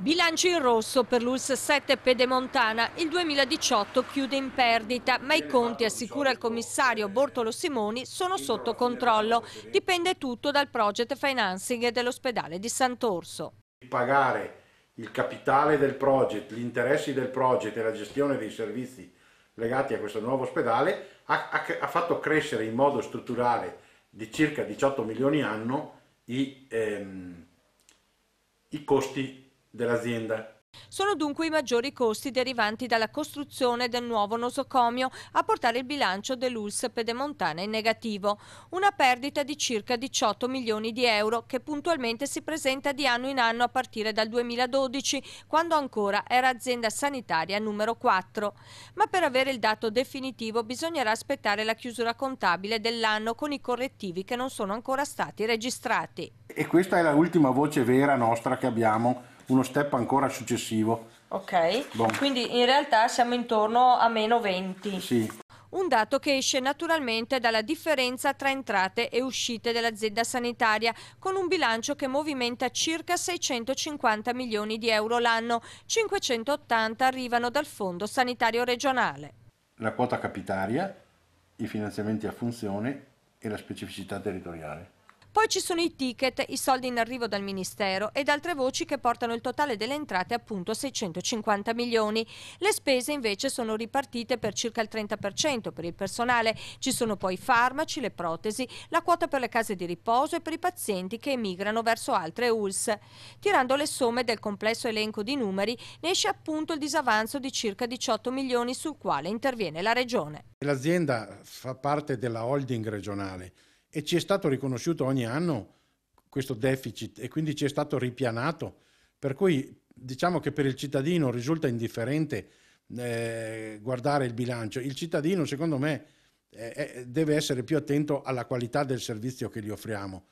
Bilancio in rosso per l'ULS 7 Pedemontana. Il 2018 chiude in perdita, ma i conti, assicura il commissario Bortolo Simoni, sono sotto controllo. Dipende tutto dal project financing dell'ospedale di Sant'Orso. Pagare il capitale del project, gli interessi del project e la gestione dei servizi legati a questo nuovo ospedale ha, ha, ha fatto crescere in modo strutturale di circa 18 milioni all'anno i, ehm, i costi dell'azienda. Sono dunque i maggiori costi derivanti dalla costruzione del nuovo nosocomio a portare il bilancio dell'ULS pedemontana in negativo. Una perdita di circa 18 milioni di euro che puntualmente si presenta di anno in anno a partire dal 2012, quando ancora era azienda sanitaria numero 4. Ma per avere il dato definitivo bisognerà aspettare la chiusura contabile dell'anno con i correttivi che non sono ancora stati registrati. E questa è l'ultima voce vera nostra che abbiamo uno step ancora successivo. Ok, bon. quindi in realtà siamo intorno a meno 20. Sì. Un dato che esce naturalmente dalla differenza tra entrate e uscite dell'azienda sanitaria, con un bilancio che movimenta circa 650 milioni di euro l'anno, 580 arrivano dal Fondo Sanitario Regionale. La quota capitaria, i finanziamenti a funzione e la specificità territoriale. Poi ci sono i ticket, i soldi in arrivo dal Ministero ed altre voci che portano il totale delle entrate appunto a 650 milioni. Le spese invece sono ripartite per circa il 30% per il personale. Ci sono poi i farmaci, le protesi, la quota per le case di riposo e per i pazienti che emigrano verso altre ULS. Tirando le somme del complesso elenco di numeri ne esce appunto il disavanzo di circa 18 milioni sul quale interviene la Regione. L'azienda fa parte della holding regionale e ci è stato riconosciuto ogni anno questo deficit e quindi ci è stato ripianato. Per cui diciamo che per il cittadino risulta indifferente eh, guardare il bilancio. Il cittadino, secondo me, eh, eh deve essere più attento alla qualità del servizio che gli offriamo.